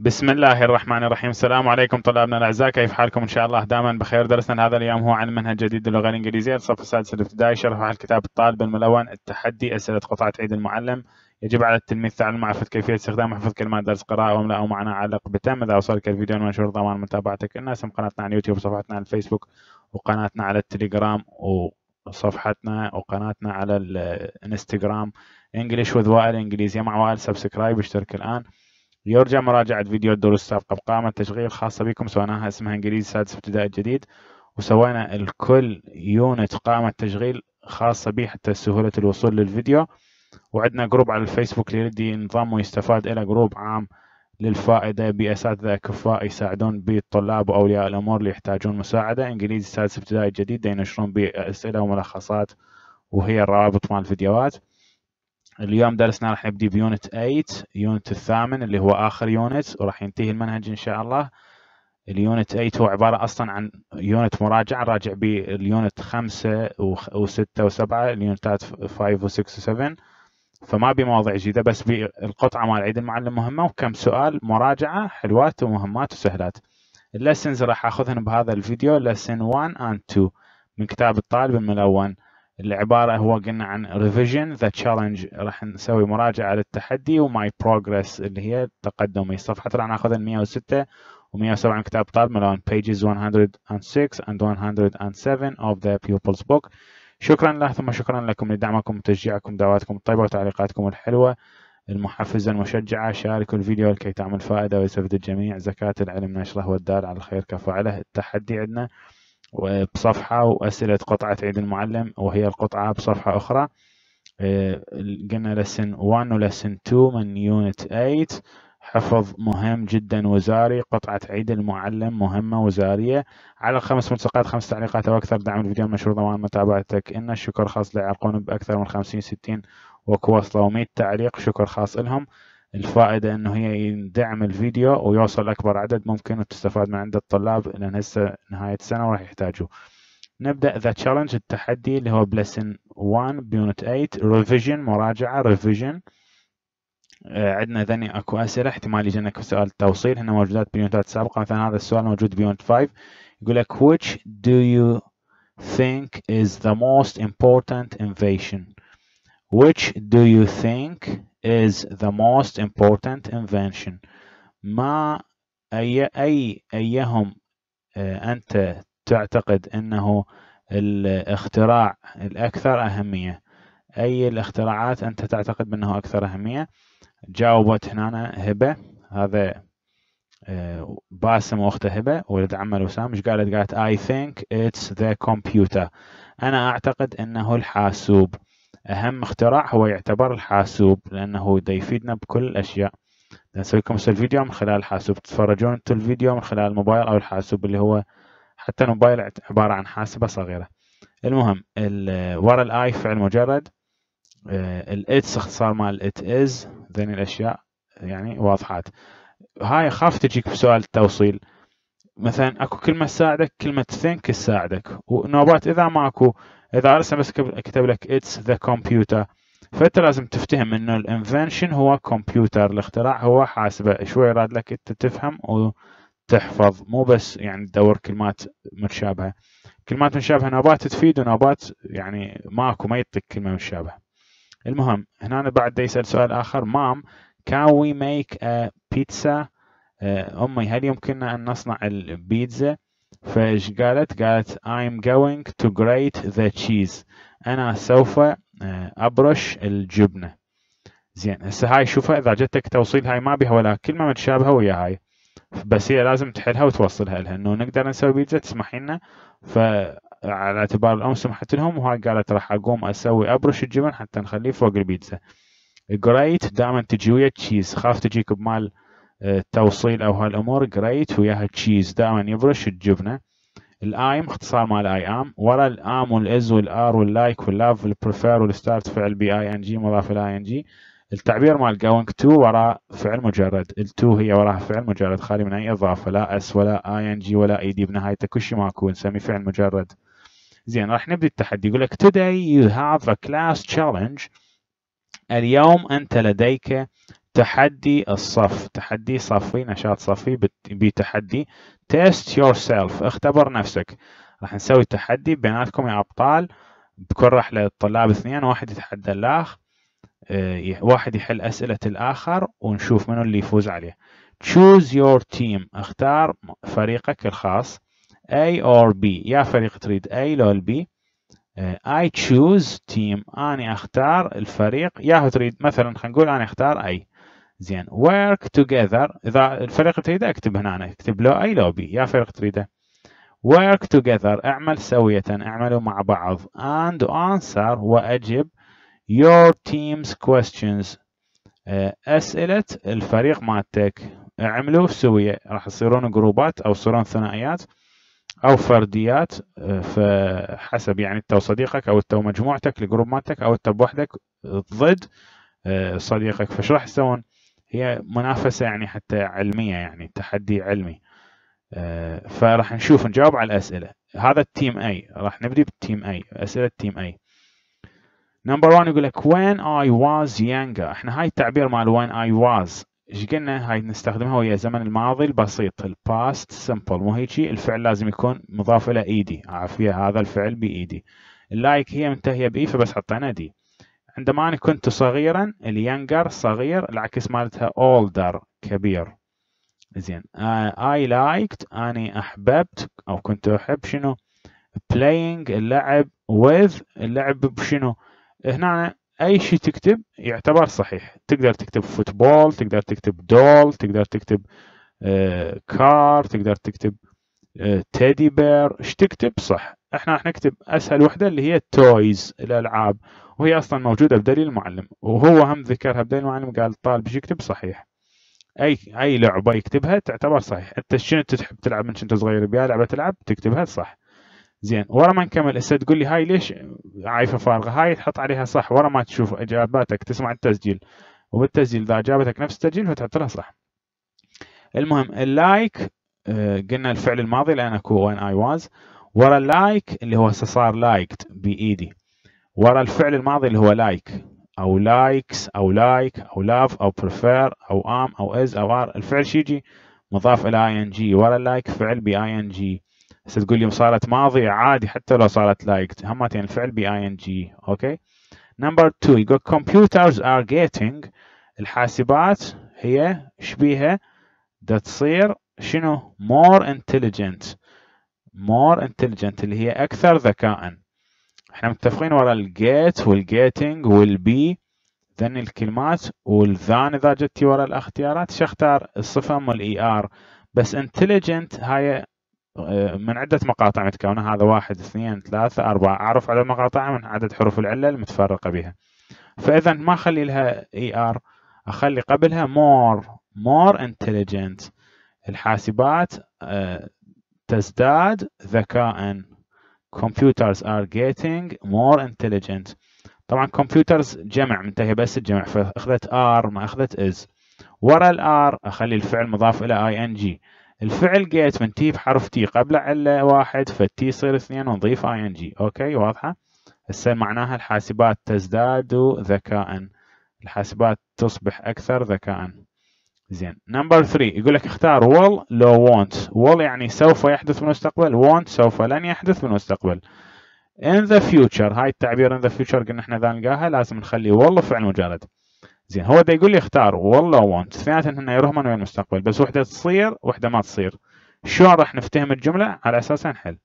بسم الله الرحمن الرحيم السلام عليكم طلابنا الاعزاء كيف حالكم ان شاء الله دائما بخير درسنا هذا اليوم هو عن منهج جديد للغه الانجليزيه الصف السادس الابتدائي شرح الكتاب الطالب الملون التحدي اسئله قطعه عيد المعلم يجب على التلميذ تعلم معرفه كيفيه استخدام وحفظ كلمات درس قراءه واملاء معنى علق بتم اذا وصلك الفيديو المنشور ضمان متابعتك الناسم قناتنا على اليوتيوب صفحتنا على الفيسبوك وقناتنا على التليجرام وصفحتنا وقناتنا على الانستغرام انجلش وذ وائل انجليزيه مع وائل سبسكرايب اشترك الان يرجى مراجعة فيديو الدروس السابقة بقائمة تشغيل خاصة بكم سويناها اسمها إنجليزي سادس ابتدائي الجديد وسوينا الكل يونت قائمة تشغيل خاصة بي حتى سهولة الوصول للفيديو وعندنا جروب على الفيسبوك اللي يريد ينضم ويستفاد إلى جروب عام للفائدة بأساتذة كفاء يساعدون به الطلاب وأولياء الأمور اللي يحتاجون مساعدة إنجليزي سادس ابتدائي الجديد ينشرون به أسئلة وملخصات وهي الروابط مال الفيديوهات اليوم درسنا راح نبدي بيونت 8 يونت الثامن اللي هو اخر يونت وراح ينتهي المنهج ان شاء الله اليونت 8 هو عباره اصلا عن يونت مراجعه نراجع به اليونت 5 و6 و7 اليونتات 5 و6 و7 فما بي مواضيع جديده بس بالقطعه مال عيد المعلم مهمه وكم سؤال مراجعه حلوات ومهمات وسهلات اللسنز راح اخذهم بهذا الفيديو لسن 1 اند 2 من كتاب الطالب الملون العباره هو قلنا عن ريفيجن ذا تشالنج راح نسوي مراجعه للتحدي وماي progress اللي هي تقدمي صفحة راح ناخذها 106 و107 كتاب طالب ملون pages 106 and 107 of the pupils book شكرا له ثم شكرا لكم لدعمكم وتشجيعكم دعواتكم الطيبة وتعليقاتكم الحلوة المحفزة المشجعة شاركوا الفيديو لكي تعمل فائدة ويستفيد الجميع زكاة العلم نشره والدال على الخير كفاعله التحدي عندنا وبصفحة وأسئلة قطعة عيد المعلم وهي القطعة بصفحة أخرى آه، قلنا lesson 1 و lesson 2 من unit 8 حفظ مهم جدا وزاري قطعة عيد المعلم مهمة وزارية على خمس ملصقات خمس تعليقات أو أكثر دعم الفيديو المشروع ضمان متابعتك إن الشكر خاص لعقون بأكثر من 50 60 وكواصلة و و100 تعليق شكر خاص لهم الفائده انه هي يدعم الفيديو ويوصل اكبر عدد ممكن وتستفاد من عند الطلاب لان هسه نهايه السنه وراح يحتاجوه. نبدا ذا تشالنج التحدي اللي هو بلسن 1 بيونت 8 ريفيجن مراجعه ريفيجن آه، عندنا ذني اكو اسئله احتمال يجينا سؤال توصيل هنا موجودات بيونتات سابقه مثلا هذا السؤال موجود بيونت 5 يقول لك which do you think is the most important invasion which do you think is the most important invention ما أي أي أيهم آه، أنت تعتقد أنه الاختراع الأكثر أهمية أي الاختراعات أنت تعتقد أنه أكثر أهمية جاوبت هنا هبة هذا آه، باسم واخته هبه ولد عمه وسام ايش قالت؟ قالت I think it's the computer. انا اعتقد انه الحاسوب. أهم اختراع هو يعتبر الحاسوب لأنه دا يفيدنا بكل الأشياء نسوي لكم الفيديو من خلال الحاسوب تتفرجون انتو الفيديو من خلال الموبايل أو الحاسوب اللي هو حتى الموبايل عبارة عن حاسبة صغيرة المهم ورا الآي فعل مجرد آه، الاتس اختصار مال الإت از ذني الأشياء يعني واضحات هاي اخاف تجيك بسؤال التوصيل مثلا اكو كلمه تساعدك كلمه ثينك تساعدك ونوبات اذا ماكو ما اذا بس كتب لك اتس ذا كمبيوتر فانت لازم تفتهم انه الانفنشن هو كمبيوتر الاختراع هو حاسبه شوي راد لك انت تفهم وتحفظ مو بس يعني تدور كلمات متشابهه كلمات متشابهه نوبات تفيد ونوبات يعني ماكو ما يعطيك كلمه متشابهه المهم هنا بعد يسال سؤال اخر مام can we make a pizza أه، امي هل يمكننا ان نصنع البيتزا فايش قالت؟ قالت I'm going to grate the cheese أنا سوف آه، أبرش الجبنة زين هسه هاي شوفها إذا جتك توصيل هاي ما بيها ولا كلمة متشابهة ويا هاي بس هي لازم تحلها وتوصلها لها إنه نقدر نسوي بيتزا تسمحي لنا فعلى اعتبار الأم سمحت لهم وهاي قالت راح أقوم أسوي أبرش الجبن حتى نخليه فوق البيتزا جريت دائما تجي ويا تشيز خاف تجيك بمال التوصيل او هالامور جريت وياها تشيز دائما يبرش الجبنه الايم اختصار مال اي ام ورا الام والاز والار واللايك واللاف والبريفير والستارت فعل بي اي ان جي مضاف الى اي ان جي التعبير مال جوينج تو وراء فعل مجرد التو هي وراها فعل مجرد خالي من اي اضافه لا اس ولا اي ان جي ولا اي دي بنهايته كل شيء ماكو نسميه فعل مجرد زين راح نبدا التحدي يقول لك today you have a class challenge اليوم انت لديك تحدي الصف تحدي صفي نشاط صفي بتحدي تيست يور سيلف اختبر نفسك راح نسوي تحدي بيناتكم يا ابطال بكل رحلة الطلاب اثنين واحد يتحدى الاخ اه واحد يحل اسئلة الاخر ونشوف منو اللي يفوز عليه choose your team اختار فريقك الخاص A or B يا فريق تريد A لو B اه I choose team أنا أختار الفريق يا تريد مثلا خلينا نقول أنا أختار A زين work together اذا الفريق تريده اكتب هنا أنا اكتب له اي لو بي يا فريق تريده work together اعمل سوية اعملوا مع بعض and answer واجب your team's questions آه، اسئلة الفريق مالتك اعملوا سوية راح تصيرون جروبات او تصيرون ثنائيات او فرديات آه، فحسب يعني انت وصديقك او انت ومجموعتك الجروب مالتك او انت بوحدك ضد آه، صديقك فش راح يسوون هي منافسه يعني حتى علميه يعني تحدي علمي آه، فراح نشوف نجاوب على الاسئله هذا التيم اي راح نبدي بالتيم اي اسئله تيم اي نمبر 1 يقول لك وين اي واز younger احنا هاي التعبير مال وين اي واز ايش قلنا هاي نستخدمها ويا زمن الماضي البسيط الباست سمبل مو هيك الفعل لازم يكون مضاف الى ايدي e عافيه هذا الفعل بايدي اللايك e هي منتهيه بي e، فبس حطينا دي عندما أنا كنت صغيرا اليانجر صغير العكس مالتها أولدر كبير زين آه، I liked أني أحببت أو كنت أحب شنو playing اللعب with اللعب بشنو هنا أي شيء تكتب يعتبر صحيح تقدر تكتب فوتبول تقدر تكتب دول تقدر تكتب كار آه، تقدر تكتب آه، تيدي بير ايش تكتب صح احنا راح نكتب اسهل وحده اللي هي تويز الالعاب وهي اصلا موجوده بدليل المعلم وهو هم ذكرها بدليل المعلم قال الطالب ايش يكتب صحيح اي اي لعبه يكتبها تعتبر صحيح انت شنو تحب تلعب من كنت صغير بها لعبه تلعب تكتبها صح زين ورا ما نكمل هسه تقول لي هاي ليش عايفه فارغه هاي تحط عليها صح ورا ما تشوف اجاباتك تسمع التسجيل وبالتسجيل اذا اجابتك نفس التسجيل فتحط لها صح المهم اللايك قلنا الفعل الماضي لان اكو وين اي واز ورا اللايك اللي هو هسه صار لايكت بايدي ورا الفعل الماضي اللي هو لايك like او لايكس او لايك like او لاف او بريفير او ام او از او ار الفعل شي يجي مضاف الى اي ان جي ورا اللايك فعل اي ان جي هسه تقول لي صارت ماضي عادي حتى لو صارت لايك همتين الفعل اي ان جي اوكي نمبر 2 يقول كمبيوترز ار جيتنج الحاسبات هي شبيهه ده تصير شنو more intelligent more intelligent اللي هي أكثر ذكاء احنا متفقين ورا الجيت والجيتنج والبي ذن الكلمات والذان إذا جتي ورا الاختيارات شختار الصفة مال اي e ار بس intelligent هاي آه، من عدة مقاطع متكونة هذا واحد اثنين ثلاثة أربعة أعرف على المقاطع من عدد حروف العلة المتفرقة بها فإذا ما أخلي لها اي e آر أخلي قبلها more more intelligent الحاسبات آه، تزداد ذكاء computers are getting more intelligent طبعا computers جمع منتهي بس الجمع فاخذت ار ما اخذت is ورا الار اخلي الفعل مضاف الى اي ان جي الفعل جيت تي بحرف تي قبل علة واحد فالتي يصير اثنين ونضيف اي ان جي اوكي واضحه هسه معناها الحاسبات تزداد ذكاء الحاسبات تصبح اكثر ذكاء زين نمبر 3 يقول لك اختار will لو won't will يعني سوف يحدث بالمستقبل won't سوف لن يحدث بالمستقبل in the future هاي التعبير in the future قلنا احنا اذا نلقاها لازم نخلي will فعل مجرد زين هو دا يقول لي اختار will لو won't اثنيناتهم هن يرهمن ويا المستقبل بس وحده تصير وحده ما تصير شلون راح نفتهم الجمله على اساسها نحل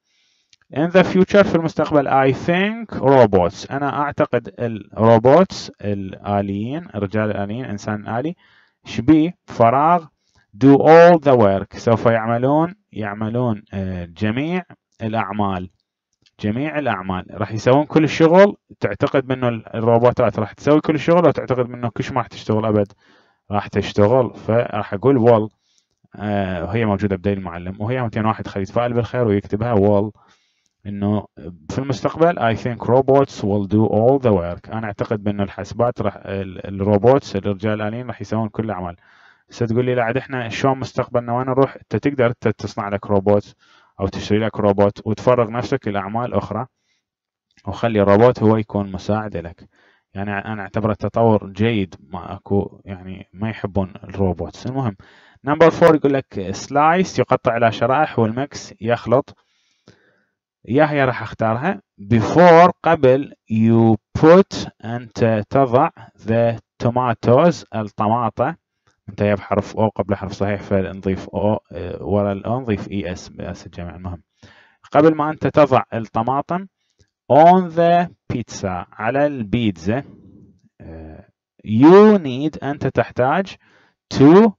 in the future في المستقبل I think robots أنا أعتقد الروبوتس الآليين الرجال الآليين إنسان آلي شبيه فراغ do all the work سوف يعملون يعملون آه، جميع الأعمال جميع الأعمال راح يسوون كل الشغل تعتقد منه الروبوتات راح تسوي كل الشغل وتعتقد منه كش ما راح تشتغل أبد راح تشتغل فراح أقول wall آه، هي موجودة بدليل المعلم وهي 201 خليل فاعل بالخير ويكتبها wall انه في المستقبل اي ثينك روبوتس ويل دو اول ذا ورك انا اعتقد بانه الحاسبات راح الروبوتس الرجال الاليين راح يسوون كل الاعمال هسه تقول لي لا عاد احنا شلون مستقبلنا وين نروح انت تقدر انت تصنع لك روبوت او تشتري لك روبوت وتفرغ نفسك لاعمال اخرى وخلي الروبوت هو يكون مساعد لك يعني انا اعتبره تطور جيد ما اكو يعني ما يحبون الروبوتس المهم نمبر فور يقول لك سلايس يقطع الى شرائح والمكس يخلط يحيى راح اختارها before قبل you put أنت تضع the tomatoes الطماطة أنت يا بحرف او قبل حرف صحيح فنضيف او ورا الأو نضيف اس آه، e، بس الجمع المهم قبل ما أنت تضع الطماطم on the pizza على البيتزا آه، you need أنت تحتاج to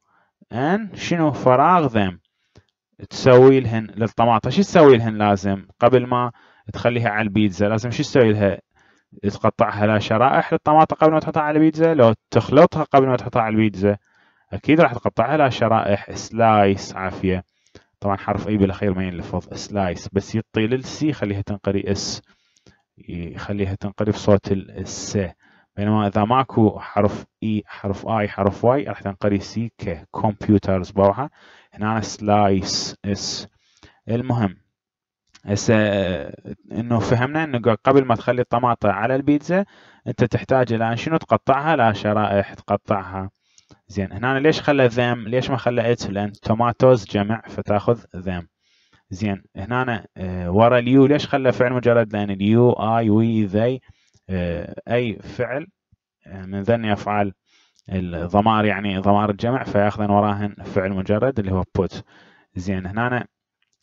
and شنو فراغ them تسوي لهن للطماطم شو تسوي لهن لازم قبل ما تخليها على البيتزا لازم شو تسوي لها تقطعها لا شرائح للطماطم قبل ما تحطها على البيتزا لو تخلطها قبل ما تحطها على البيتزا اكيد راح تقطعها لا شرائح سلايس عافيه طبعا حرف اي بالاخير ما ينلفظ سلايس بس يطيل السي خليها تنقري اس يخليها تنقري بصوت الس بينما اذا ماكو حرف اي حرف اي حرف واي راح تنقري سي ككمبيوترز بروحه هنا سلايس اس المهم هسه انه فهمنا انه قبل ما تخلي الطماطة على البيتزا انت تحتاج الى شنو تقطعها لا شرائح تقطعها زين هنا ليش خلى ذم ليش ما خلى ات لان توماتوز جمع فتاخذ ذم زين هنا آه، ورا اليو ليش خلى فعل مجرد لان اليو اي وي ذي اي فعل آه، من ذني افعال الضمائر يعني ضمائر الجمع فياخذن وراهن فعل مجرد اللي هو put زين هنا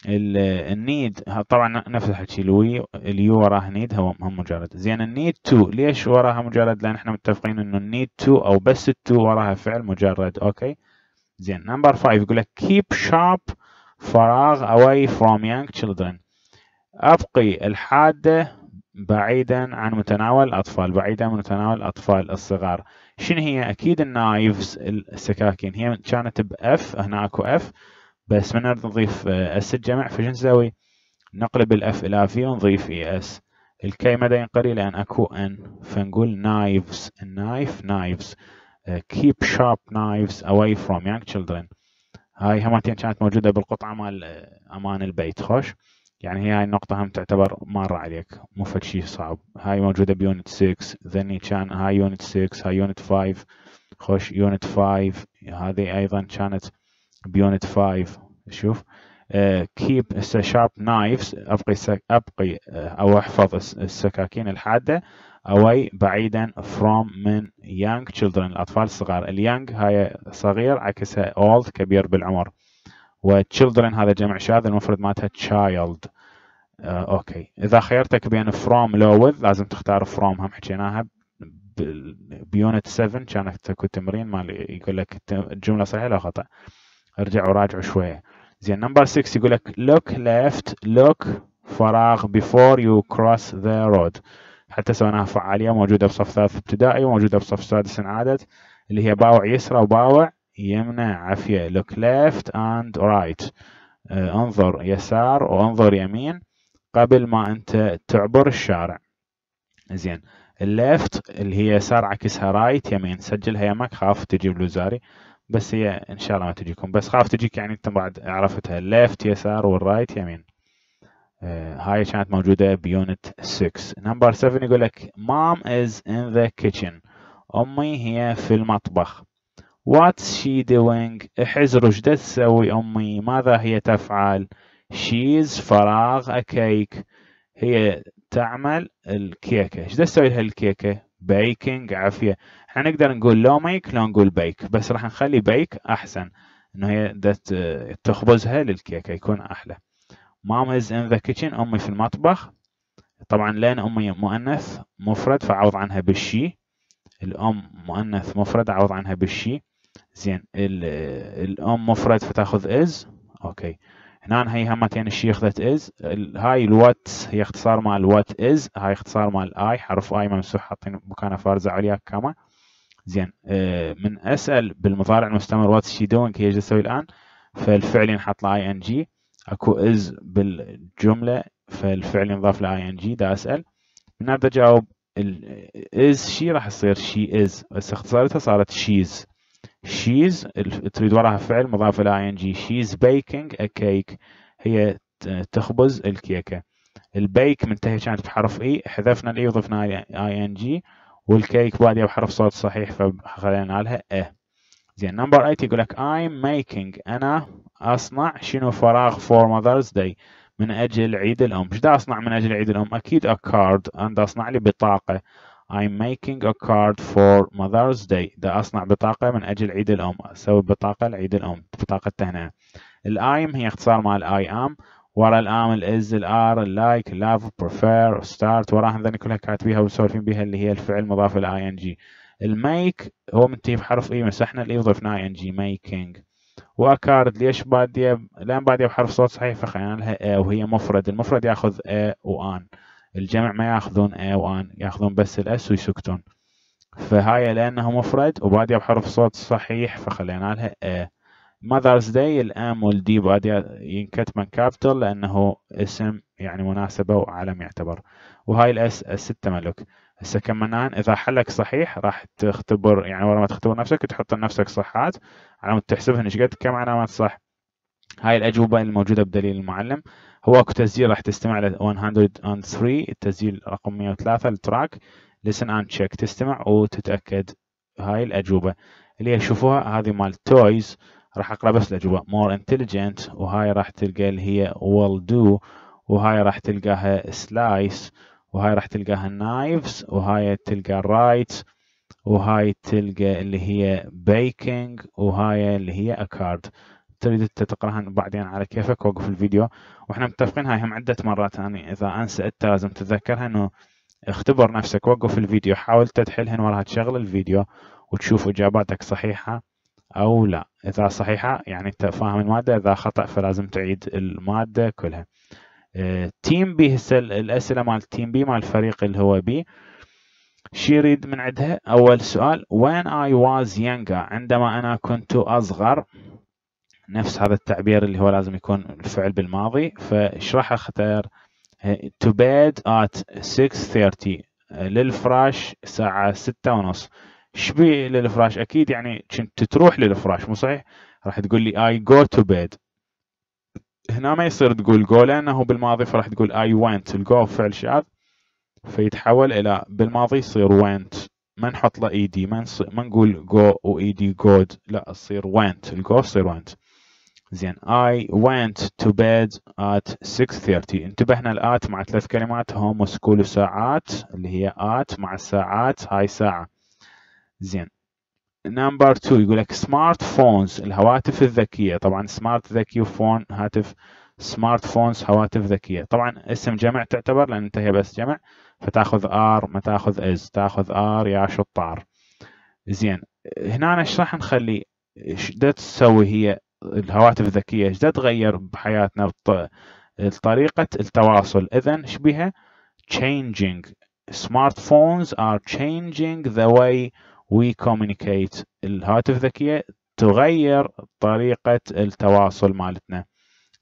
النيد طبعا نفس الحكي الوي اليو وراه نيد هو هم مجرد زين النيد تو ليش وراها مجرد لان احنا متفقين انه النيد تو او بس التو وراها فعل مجرد اوكي زين نمبر 5 يقول لك keep sharp فراغ away from young children ابقي الحاده بعيدا عن متناول الاطفال بعيدا عن متناول الاطفال الصغار شنو هي اكيد النايفز السكاكين هي كانت باف هنا اكو اف بس من نريد نضيف آه، اس الجمع فشنو نسوي نقلب الاف الى في ونضيف اي اس الكي مدى ينقري لان اكو ان فنقول نايفز النايف نايفز كيب شارب نايفز اواي فروم يانج تشلدرن هاي همتين كانت موجودة بالقطعة مال آه، أمان البيت خوش يعني هي هاي النقطة هم تعتبر مارة عليك مو فد شي صعب هاي موجودة بيونت 6 ذني كان هاي يونت 6 هاي يونت 5 خوش يونت 5 هذه أيضا كانت بيونت 5 شوف كيب هسه آه، sharp نايفز ابقي سك... ابقي آه، او احفظ السكاكين الحاده away بعيدا from من young children الاطفال الصغار اليانج هاي صغير عكسها old كبير بالعمر وchildren هذا جمع شاذ المفرد مالتها child آه اوكي اذا خيرتك بين from لو with لازم تختار from هم حكيناها بيونت 7 كانت اكو تمرين مال يقول لك الجمله صحيحه لو خطا ارجع وراجعوا شويه زين نمبر 6 يقول لك look left look فراغ before you cross the road حتى سويناها فعاليه موجوده بصف ثالث ابتدائي وموجوده بصف سادس انعادت اللي هي باوع يسرى وباوع يمنع عافية look left and right انظر يسار وانظر يمين قبل ما أنت تعبر الشارع زين الليفت اللي هي يسار عكسها رايت يمين سجلها يمك خاف تجيب لوزاري بس هي ان شاء الله ما تجيكم بس خاف تجيك يعني انت بعد عرفتها الليفت يسار والرايت يمين آه، هاي كانت موجوده بيونت 6 نمبر 7 يقول لك مام از ان ذا كيتشن امي هي في المطبخ What's she doing? احزر وش تسوي أمي؟ ماذا هي تفعل؟ She's فراغ a cake. هي تعمل الكيكة. ايش تسوي لها الكيكة؟ بيكنج عافية. احنا نقدر نقول لو ميك لو نقول بيك بس راح نخلي بيك أحسن. إنه هي دت تخبزها للكيكة يكون أحلى. Mom is in the kitchen. أمي في المطبخ. طبعا لان أمي مؤنث مفرد فعوض عنها بالشي. الأم مؤنث مفرد عوض عنها بالشي. زين الام مفرد فتاخذ از اوكي هنا هي هم كان الشي اخذت از هاي الوات هي اختصار مال وات از هاي اختصار مال اي حرف اي ممسوح حاطين مكانه فارزه عليها كما زين اه من اسال بالمضارع المستمر وات شي دوينج هي تسوي الان فالفعل ينحط له اي ان جي اكو از بالجمله فالفعل ينضاف له اي ان جي دا اسال من ابدا جاوب از شي راح يصير شي از بس اختصارتها صارت شيز شيز تريد وراها فعل مضاف الى اي ان جي شيز بيكنج ا كيك هي تخبز الكيكه البيك منتهي كانت بحرف اي e. حذفنا الاي e وضفنا اي ان جي والكيك باديه بحرف صوت صحيح فخلينا لها ا e. زين نمبر 8 يقول لك I'm making انا اصنع شنو فراغ فور ماذرز داي من اجل عيد الام، ايش دا اصنع من اجل عيد الام؟ اكيد ا كارد انا اصنع لي بطاقه I'm making a card for Mother's Day ده أصنع بطاقة من أجل عيد الأم أسوي بطاقة لعيد الأم بطاقة تهنئة الأيم هي اختصار مال I am ورا الام الاز الار اللايك اللاف بريفير ستارت وراها هذني كلها كاتبيها وسولفين بيها اللي هي الفعل مضاف الـ ان جي الميك هو منتهي بحرف اي e، مسحنا الاي e وضفنا اي ان جي ميكينج واكارد ليش باديه لان باديه بحرف صوت صحيح فخلينا لها A وهي مفرد المفرد ياخذ A وان الجمع ما ياخذون A و N ياخذون بس الأس ويسكتون فهاي لأنه مفرد وبادية بحرف صوت صحيح فخلينا لها A ماذرز داي الام والدي بادية ينكتب من كابيتال لانه اسم يعني مناسبة وعلم يعتبر وهاي الاس الستة ملك هسه كمنان اذا حلك صحيح راح تختبر يعني ورا ما تختبر نفسك تحط لنفسك صحات على تحسبهن ايش قد كم علامات صح هاي الأجوبة الموجودة بدليل المعلم هو أكو تسجيل راح تستمع ل 103 التسجيل رقم 103 التراك listen and check تستمع وتتأكد هاي الأجوبة اللي يشوفوها هذه مال toys راح أقرأ بس الأجوبة more intelligent وهاي راح تلقى اللي هي will do وهاي راح تلقاها slice وهاي راح تلقاها knives وهاي تلقى right وهاي تلقى اللي هي baking وهاي اللي هي a card تريد انت تقراها بعدين على كيفك وقف الفيديو واحنا متفقين هاي هم عده مرات يعني اذا انسى انت لازم تتذكرها انه اختبر نفسك وقف الفيديو حاول تدحلهن وراها تشغل الفيديو وتشوف اجاباتك صحيحه او لا اذا صحيحه يعني انت فاهم الماده اذا خطا فلازم تعيد الماده كلها تيم آه، بي هسه الاسئله مال تيم بي مال الفريق اللي هو بي شي يريد من عندها اول سؤال when I was younger عندما انا كنت اصغر نفس هذا التعبير اللي هو لازم يكون الفعل بالماضي فاشرحها اختار آه، to bed at 6:30 آه، للفراش الساعة ستة ونص شبي للفراش أكيد يعني كنت تروح للفراش مو صحيح راح تقول لي I go to bed هنا ما يصير تقول go لأنه بالماضي فراح تقول I went الجو فعل شاذ فيتحول إلى بالماضي يصير went ما نحط له e اي دي ما, نقول go و اي دي جود لا تصير went الجو تصير went زين I went to bed at 6.30 انتبهنا الات مع ثلاث كلمات هوم وسكول وساعات اللي هي آت مع الساعات هاي ساعة زين نمبر 2 يقول لك سمارت فونز الهواتف الذكية طبعا سمارت ذكي وفون هاتف سمارت فونز هواتف ذكية طبعا اسم جمع تعتبر لأن انت هي بس جمع فتاخذ ار ما تاخذ از تاخذ ار يا شطار زين هنا نشرح نخلي ايش تسوي هي الهواتف الذكيه ايش تغير بحياتنا طريقه التواصل اذا بها changing smartphones are changing the way we communicate الهواتف الذكيه تغير طريقه التواصل مالتنا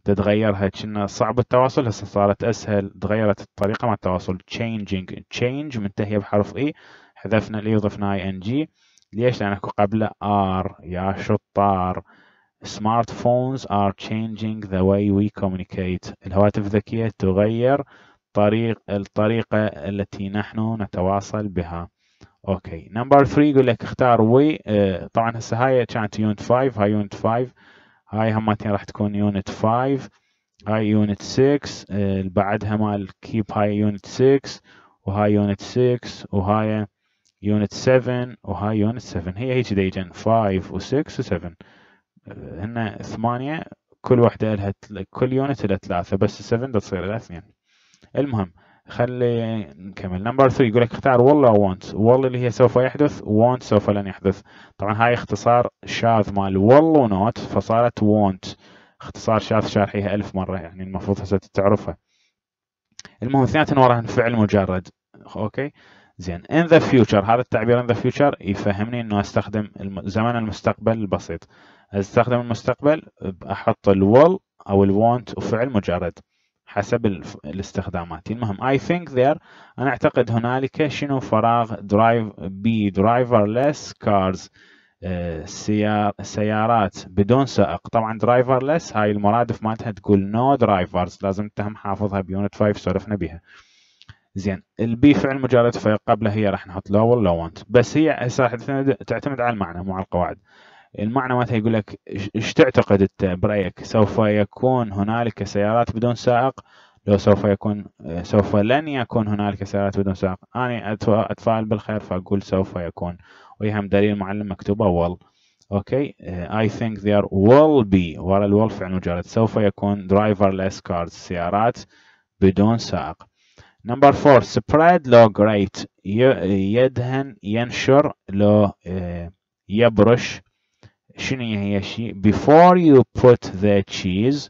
تتغيرها كنا صعب التواصل هسه صارت اسهل تغيرت الطريقه مال التواصل changing change منتهيه بحرف اي e. حذفنا الاي وضفنا اي ان جي ليش لان اكو قبله ار يا شطار smartphones are changing the way we communicate الهواتف الذكية تغير طريق الطريقة التي نحن نتواصل بها اوكي نمبر 3 يقول لك اختار وي uh, آه، طبعا هسه هاي كانت يونت 5 هاي يونت 5 هاي همتين راح تكون يونت 5 هاي يونت 6 اه بعدها مال كيب هاي يونت 6 وهاي يونت 6 وهاي يونت 7 وهاي يونت 7 هي هيك ديجن 5 و6 و7 آه، هن ثمانية كل واحدة لها كل يونت لها ثلاثة بس السفن تصير لها اثنين يعني. المهم خلي نكمل نمبر 3 يقول لك اختار والله وونت والله اللي هي سوف يحدث وونت سوف لن يحدث طبعا هاي اختصار شاذ مال والله ونوت فصارت وونت اختصار شاذ شارحيها ألف مرة يعني المفروض هسه تعرفها المهم اثنيناتهم وراهن فعل مجرد اوكي زين in the future هذا التعبير in the future يفهمني انه استخدم زمن المستقبل البسيط استخدم المستقبل احط الول او الوونت وفعل مجرد حسب الاستخدامات المهم اي ثينك ذير أنا أعتقد هنالك شنو فراغ درايف بي درايفر ليس كارز سيارات بدون سائق طبعا درايفر ليس هاي المرادف مالتها تقول no درايفرز لازم انت حافظها بيونت 5 سولفنا بها زين البي فعل مجرد فقبله هي راح نحط لو ولا وونت بس هي هسه تعتمد على المعنى مو على القواعد المعنى مثلا يقول لك ايش تعتقد انت برايك سوف يكون هنالك سيارات بدون سائق لو سوف يكون سوف لن يكون هنالك سيارات بدون سائق انا اتفائل بالخير فاقول سوف يكون ويهم دليل معلم مكتوبه آه، will اوكي اي ثينك ذير ويل بي ورا الول فعل مجرد سوف يكون درايفر ليس كارز سيارات بدون سائق نمبر 4 سبريد لو جريت يدهن ينشر لو آه، يبرش شنو هي شيء before you put the cheese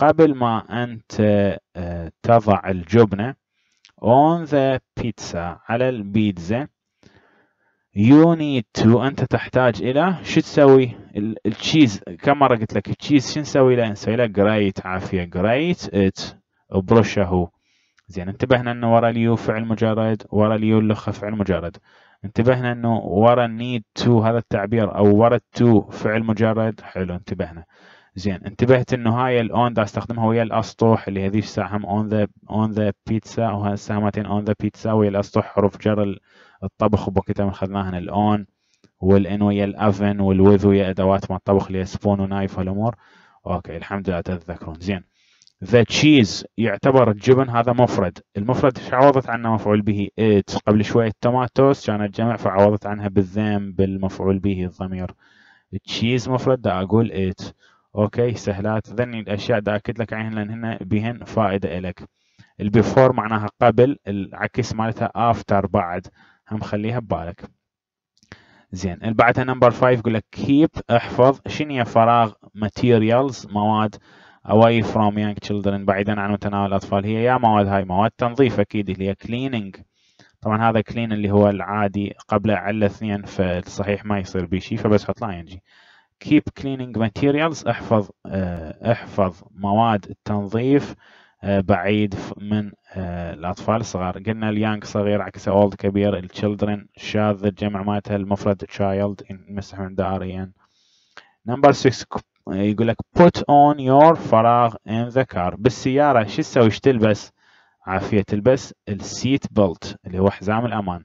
قبل ما أنت آه، تضع الجبنة on the pizza على البيتزا you need to أنت تحتاج إلى شو تسوي التشيز كم مرة قلت لك التشيز شو نسوي له نسوي له great عافية great it هو زين انتبهنا انه ورا اليو فعل مجرد ورا اليو اللخه فعل مجرد انتبهنا انه ورا النيد تو هذا التعبير او ورا تو فعل مجرد حلو انتبهنا زين انتبهت انه هاي الاون دا استخدمها ويا الاسطح اللي هذيك الساعه هم اون ذا اون ذا بيتزا وهاي الساعه اون ذا بيتزا ويا الاسطح حروف جر الطبخ وبوقتها من خذناها الاون والان ويا الافن والويذ ويا ادوات مال الطبخ اللي هي سبون ونايف والامور اوكي الحمد لله تتذكرون زين ذا تشيز يعتبر الجبن هذا مفرد المفرد عوضت عنه مفعول به ات قبل شوي التوماتوس كانت جمع فعوضت عنها بالذم بالمفعول به الضمير تشيز مفرد دا اقول ات اوكي سهلات ذني الاشياء دا اكد لك عنهن لان هن بهن فائده الك البيفور معناها قبل العكس مالتها افتر بعد هم خليها ببالك زين بعدها نمبر 5 يقول لك كيب احفظ شنو هي فراغ ماتيريالز مواد away from young children بعيدا عن متناول الأطفال هي يا مواد هاي مواد تنظيف أكيد اللي هي cleaning طبعا هذا clean اللي هو العادي قبله على اثنين فالصحيح ما يصير به شيء فبس حط لها ينجي keep cleaning materials احفظ آه، احفظ مواد التنظيف آه، بعيد من آه، الأطفال الصغار قلنا اليانج صغير عكس أولد كبير الشيلدرن شاذ الجمع مالتها المفرد child نمسح من دائريا نمبر 6 يقول لك put on your فراغ in the car بالسيارة شو تسوي شو تلبس عافية تلبس السيت بيلت اللي هو حزام الأمان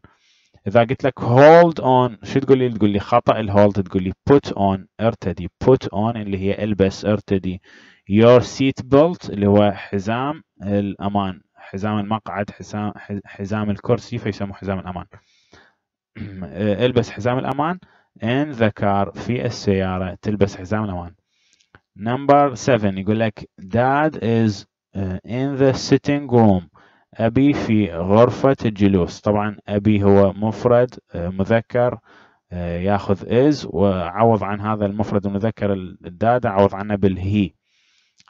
إذا قلت لك hold on شو تقول لي تقول لي خطأ الهولد تقول لي put on ارتدي put on اللي هي البس ارتدي your seat belt اللي هو حزام الأمان حزام المقعد حزام, حزام الكرسي فيسموه حزام الأمان البس حزام الأمان in the car في السيارة تلبس حزام الأمان نمبر 7 يقول لك dad is uh, in the sitting room أبي في غرفة الجلوس طبعا أبي هو مفرد آه، مذكر آه، ياخذ is وعوض عن هذا المفرد المذكر الداد عوض عنه بالهي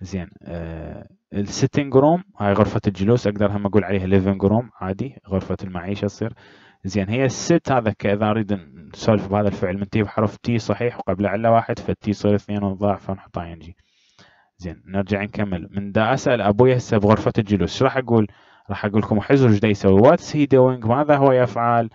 زين آه، السيتنج روم هاي غرفة الجلوس أقدر هم أقول عليها living room عادي غرفة المعيشة تصير زين هي الست هذا اذا اريد نسولف بهذا الفعل منتهي بحرف تي صحيح وقبله علة واحد فالتي يصير اثنين ونضاعف ان ينجي زين نرجع نكمل من دا اسال ابوي هسه بغرفه الجلوس شو راح اقول؟ راح اقول لكم حزر ايش يسوي؟ واتس هي دوينج ماذا هو يفعل؟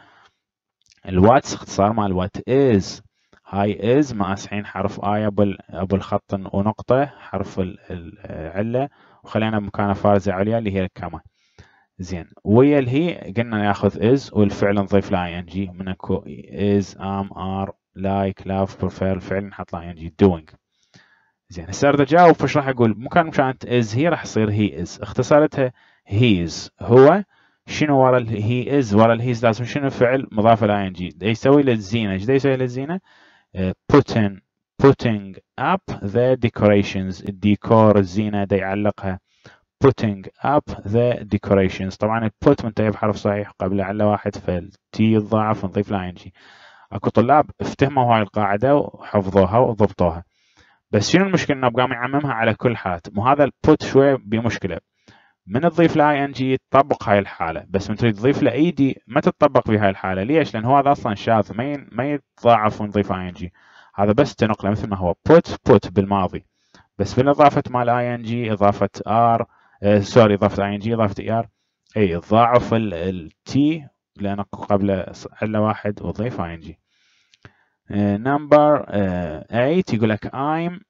الواتس اختصار مال وات از هاي از ماسحين حرف اي ابو ابو الخط ونقطه حرف العله وخلينا بمكانه فارزه عليا اللي هي الكما زين ويا الهي قلنا ناخذ از والفعل نضيف له اي ان جي من اكو از ام ار لايك لاف بريفير الفعل نحط له اي ان جي دوينج زين هسه اريد اجاوب فايش راح اقول مكان مشان از هي راح تصير هي از اختصارتها از هو شنو ورا هي از ورا الهيز لازم شنو فعل مضاف ل ing دا يسوي للزينه ايش يسوي للزينه uh, آه، putting putting up the decorations الديكور الزينه دا يعلقها putting up the decorations طبعا put منتهي بحرف صحيح قبل على واحد فالتي يتضاعف ونضيف لها ان جي اكو طلاب افتهموا هاي القاعده وحفظوها وضبطوها بس شنو المشكله انه قام يعممها على كل حالات مو هذا put شويه بمشكله من تضيف له ان جي تطبق هاي الحاله بس من تريد تضيف له ايدي دي ما تتطبق في هاي الحاله ليش لان هو هذا اصلا شاذ ما ما يتضاعف ونضيف ان جي هذا بس تنقله مثل ما هو put put بالماضي بس بالاضافه مال ان جي اضافه ار آه، سوري ضفت اي ان جي ضفت e اي ار اي ضاعف التي لان قبله الا واحد وضيف اي ان جي نمبر آه، 8 آه، يقول لك I'm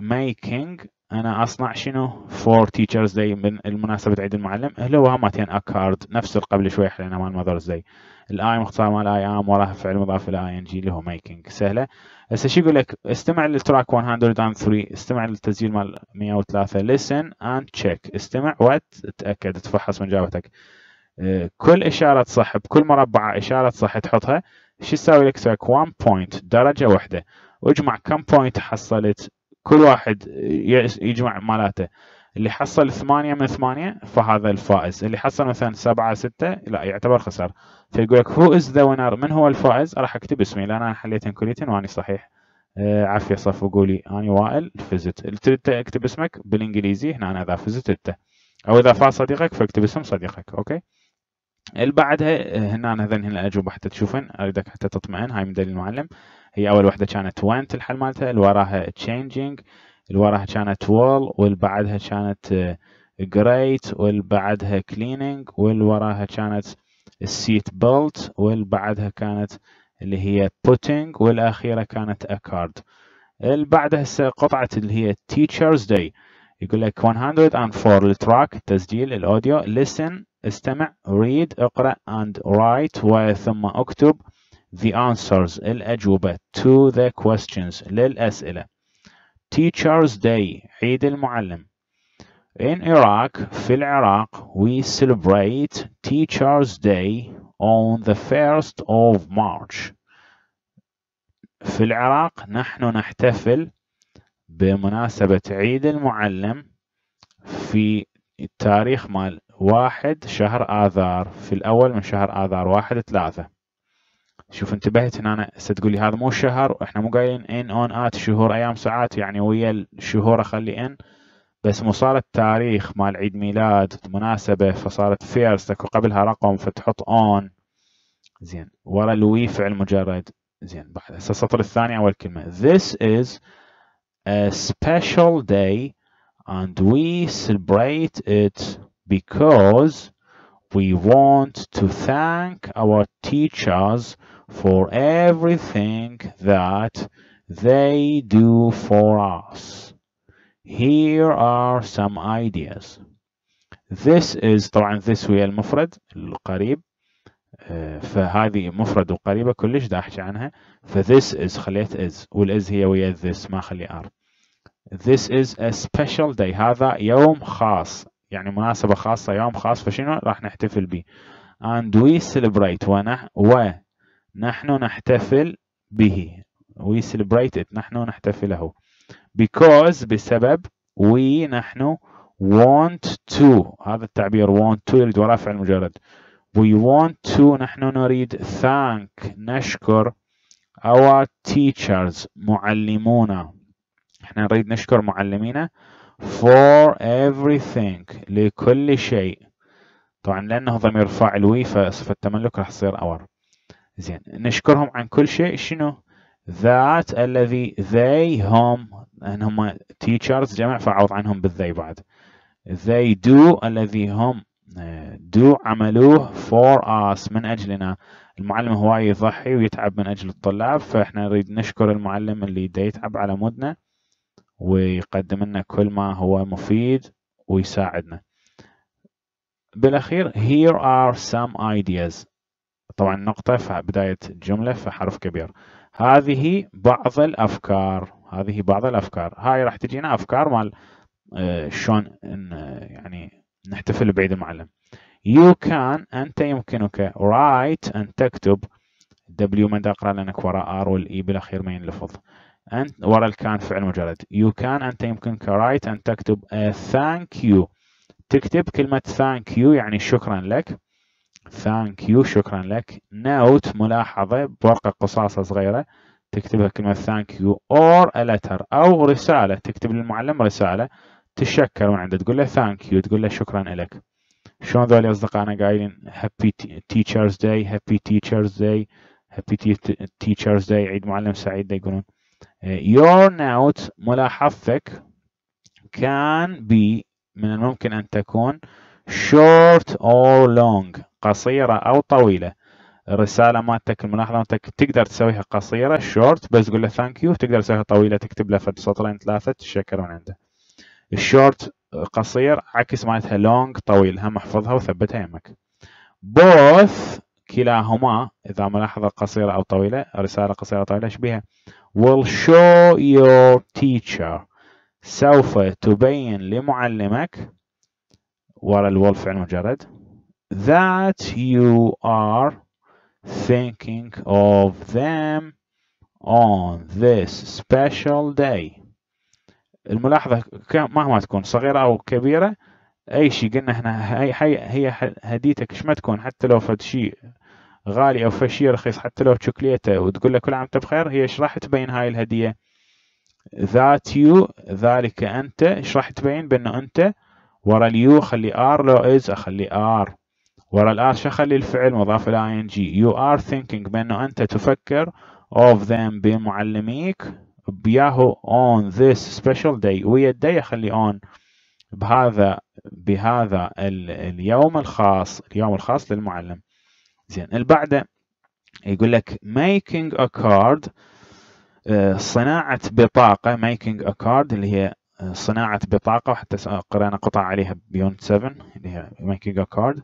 making انا اصنع شنو فور تيشرز داي من المناسبه عيد المعلم اللي هو ماتين اكارد نفس اللي قبل شوي حلينا مال ماذرز داي الاي مختصر مال اي ام وراها فعل مضاف الى اي ان جي اللي هو ميكينج سهله هسه شو يقول لك استمع للتراك 103 استمع للتسجيل مال 103 listen and check استمع وتأكد تفحص من جاوبتك آه، كل إشارة صح بكل مربعة إشارة صح تحطها شو تساوي لك تراك 1 بوينت درجة واحدة واجمع كم بوينت حصلت كل واحد آه، يجمع مالاته اللي حصل ثمانية من ثمانية فهذا الفائز اللي حصل مثلا سبعة ستة لا يعتبر خسر فيقول لك هو از ذا وينر من هو الفائز راح اكتب اسمي لان انا حليت كليتين واني صحيح آه عافية صف وقولي اني وائل فزت تريد اكتب اسمك بالانجليزي هنا أنا اذا فزت انت او اذا فاز صديقك فاكتب اسم صديقك اوكي اللي بعدها آه، هنا هنا الاجوبه حتى تشوفن اريدك حتى تطمئن هاي من دليل المعلم هي اول وحده كانت وانت الحل مالتها اللي وراها تشينجينج اللي وراها كانت وول واللي بعدها كانت جريت آه، واللي بعدها كليننج واللي وراها كانت السيت بيلت واللي بعدها كانت اللي هي بوتينج والاخيره كانت اكارد اللي بعدها هسه قطعه اللي هي تيتشرز داي يقول لك 104 التراك تسجيل الاوديو listen استمع read اقرا and write وثم اكتب the answers الأجوبة to the questions للأسئلة Teacher's Day عيد المعلم In Iraq في العراق we celebrate Teacher's Day on the 1st of March في العراق نحن نحتفل بمناسبة عيد المعلم في التاريخ مال واحد شهر آذار في الأول من شهر آذار واحد ثلاثة شوف انتبهت هنا أنا ستقولي هذا مو شهر واحنا مو قايلين ان اون ات شهور ايام ساعات يعني ويا الشهور اخلي ان بس مو صارت تاريخ مال عيد ميلاد مناسبة فصارت فيرست اكو قبلها رقم فتحط اون زين ورا الوي فعل مجرد زين بعد هسه السطر الثاني اول كلمة This is a special day and we celebrate it because we want to thank our teachers for everything that they do for us. Here are some ideas. This is طبعا this هي المفرد القريب uh, فهذه مفرد وقريبة كلش دا احكي عنها ف this is خليت is is هي ويا this ما خلي are this is a special day هذا يوم خاص يعني مناسبة خاصة يوم خاص فشنو راح نحتفل به and we celebrate ونح و نحن نحتفل به we celebrate it نحن نحتفله because بسبب we نحن want to هذا التعبير want to يريد ورافع المجرد we want to نحن نريد thank نشكر our teachers معلمونا احنا نريد نشكر معلمينا for everything لكل شيء طبعا لانه ضمير فاعل وي فصفه التملك راح تصير اور زين نشكرهم عن كل شيء شنو ذات الذي they هم انهم هم teachers جمع فأعوض عنهم بالذي بعد they do الذي هم do عملوه for us من أجلنا المعلم هواي يضحي ويتعب من أجل الطلاب فإحنا نريد نشكر المعلم اللي دا يتعب على مدنا ويقدم لنا كل ما هو مفيد ويساعدنا بالأخير here are some ideas طبعا نقطة في بداية الجملة في حرف كبير هذه بعض الأفكار هذه بعض الأفكار هاي راح تجينا أفكار مال آه، شلون آه، يعني نحتفل بعيد المعلم you can أنت يمكنك write أن تكتب W ما أقرأ لأنك وراء R والإي e بالأخير ما ينلفظ أنت وراء الكان فعل مجرد you can أنت يمكنك write أن تكتب a آه، thank you تكتب كلمة thank you يعني شكرا لك ثانك يو شكرا لك نوت ملاحظة بورقة قصاصة صغيرة تكتبها كلمة ثانك يو اور لتر أو رسالة تكتب للمعلم رسالة تشكر من عنده تقول له ثانك يو تقول له شكرا لك شلون ذولي أصدقائنا قايلين هابي تيتشرز داي هابي تيتشرز داي هابي تيتشرز داي عيد معلم سعيد دي يقولون يور eh، نوت ملاحظتك كان بي من الممكن أن تكون short or long قصيرة أو طويلة الرسالة مالتك الملاحظة مالتك تقدر تسويها قصيرة short بس تقول له thank you تقدر تسويها طويلة تكتب له فد سطرين ثلاثة من عنده الشورت قصير عكس مالتها long طويل هم احفظها وثبتها يمك both كلاهما إذا ملاحظة قصيرة أو طويلة رسالة قصيرة أو طويلة شبيها will show your teacher سوف تبين لمعلمك ورا الول فعل مجرد that you are thinking of them on this special day الملاحظة مهما تكون صغيرة أو كبيرة أي شيء قلنا هنا هي, هي هديتك ما تكون حتى لو فد شيء غالي أو فد شيء رخيص حتى لو شوكليتة وتقول له كل عام أنت بخير هي إيش راح تبين هاي الهدية ذات يو ذلك أنت إيش راح تبين بأنه أنت ورا اليو خلي ار لو از اخلي ار ورا الار شو اخلي الفعل مضاف الى اي ان جي يو ار ثينكينج بانه انت تفكر اوف ذيم بمعلميك بياهو اون ذيس سبيشال داي ويا الداي اخلي اون بهذا بهذا اليوم الخاص اليوم الخاص للمعلم زين اللي بعده يقول لك making a card آه، صناعة بطاقة making a card اللي هي صناعة بطاقة وحتى قرأنا قطع عليها بيوند 7 اللي هي ميكيجا a card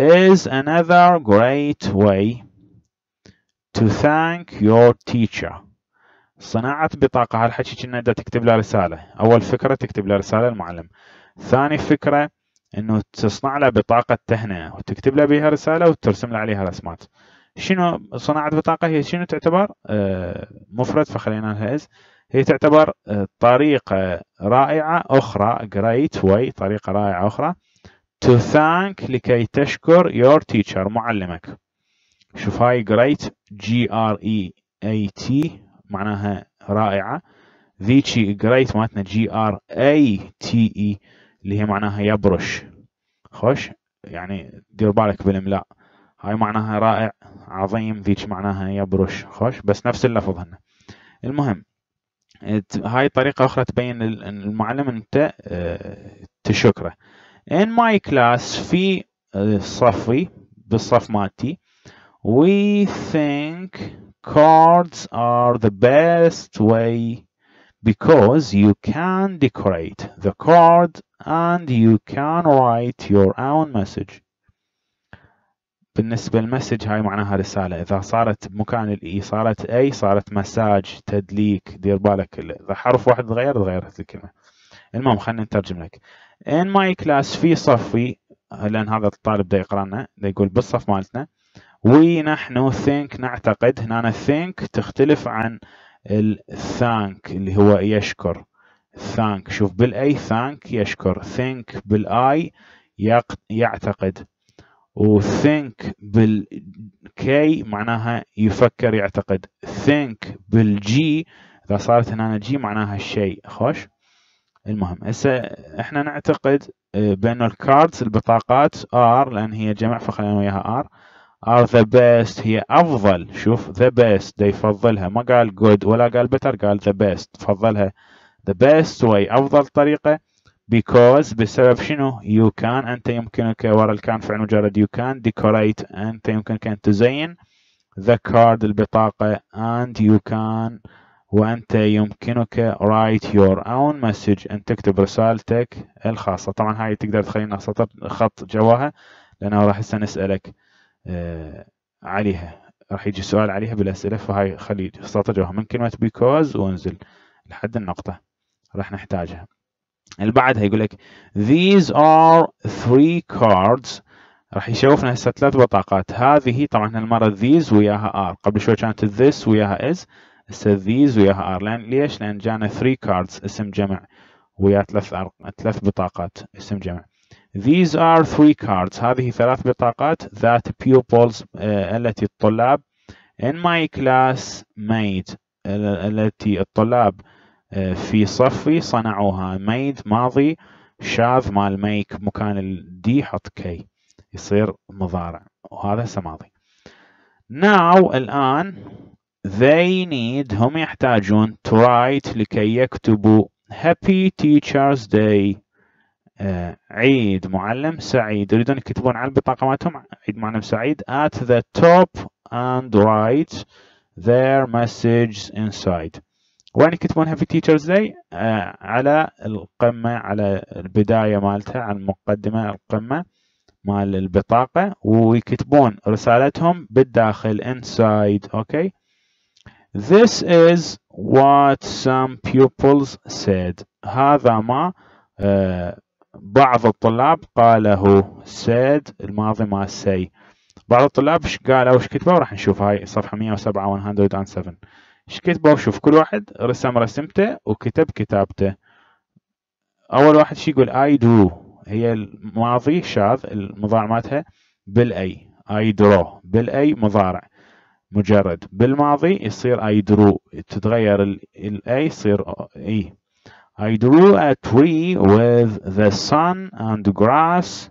is another great way to thank your teacher صناعة بطاقة هالحكي كنا دا تكتب له رسالة أول فكرة تكتب له رسالة المعلم ثاني فكرة انه تصنع له بطاقة تهنئة وتكتب له بها رسالة وترسم له عليها رسمات شنو صناعة بطاقة هي شنو تعتبر آه، مفرد فخلينا لها هي تعتبر آه، طريقة رائعة أخرى great way طريقة رائعة أخرى to thank لكي تشكر your teacher معلمك شوف هاي great G R E A T معناها رائعة ذيك great مالتنا G R A T E اللي هي معناها يبرش خوش يعني دير بالك بالإملاء هاي معناها رائع عظيم ذيك معناها يبرش خوش بس نفس اللفظ هنا المهم هاي طريقة أخرى تبين المعلم أنت تشكره in my class في صفي بالصف مالتي we think cards are the best way because you can decorate the card and you can write your own message بالنسبة للمسج هاي معناها رسالة إذا صارت بمكان الإي صارت أي صارت مساج تدليك دير بالك إذا حرف واحد تغير تغيرت الكلمة المهم خلينا نترجم لك إن ماي كلاس في صفي لأن هذا الطالب دا يقرأنا دا يقول بالصف مالتنا وي نحن ثينك نعتقد هنا ثينك تختلف عن الثانك اللي هو يشكر ثانك شوف بالاي ثانك يشكر ثينك بالاي يعتقد وثينك بالكي معناها يفكر يعتقد ثينك بالجي اذا صارت هنا جي معناها الشيء خوش المهم هسه احنا نعتقد آه، بان الكاردز البطاقات ار لان هي جمع فخلينا وياها ار ار ذا بيست هي افضل شوف ذا بيست يفضلها ما قال جود ولا قال بتر قال ذا بيست فضلها ذا بيست واي افضل طريقه because بسبب شنو you can أنت يمكنك ورا الكان فعل مجرد you can decorate أنت يمكنك أن تزين the card البطاقة and you can وأنت يمكنك write your own message أن تكتب رسالتك الخاصة طبعا هاي تقدر تخلينا سطر خط جواها لأنه راح هسه نسألك آه، عليها راح يجي سؤال عليها بالأسئلة فهاي خلي سطر جواها من كلمة because وانزل لحد النقطة راح نحتاجها اللي بعد هيقول لك these are three cards راح يشوفنا هسه ثلاث بطاقات هذه طبعا هالمرة المره these وياها are قبل شوي كانت this وياها is هسه these وياها are لان ليش؟ لان جانا three cards اسم جمع ويا ثلاث ثلاث بطاقات اسم جمع These are three cards هذه ثلاث بطاقات that pupils uh, التي الطلاب in my class made التي الطلاب آه، في صفي صنعوها ميد ماضي شاذ مال ميك مكان الدي حط كي يصير مضارع وهذا هسه ماضي now الآن they need هم يحتاجون to write لكي يكتبوا happy teachers day آه، عيد معلم سعيد يريدون يكتبون على البطاقة مالتهم عيد معلم سعيد at the top and write their message inside وين يكتبونها في تيتشرز داي على القمة على البداية مالتها على المقدمة القمة مال البطاقة ويكتبون رسالتهم بالداخل inside اوكي okay. This is what some pupils said هذا ما uh, بعض الطلاب قاله said الماضي ما say بعض الطلاب ايش قالوا ايش كتبوا راح نشوف هاي صفحة 107 107 ايش كتبوا شوف كل واحد رسم رسمته وكتب كتابته اول واحد شي يقول اي درو هي الماضي شاذ المضارع مالتها بالاي اي درو بالاي مضارع مجرد بالماضي يصير اي درو تتغير الاي يصير اي I drew a tree with the sun and grass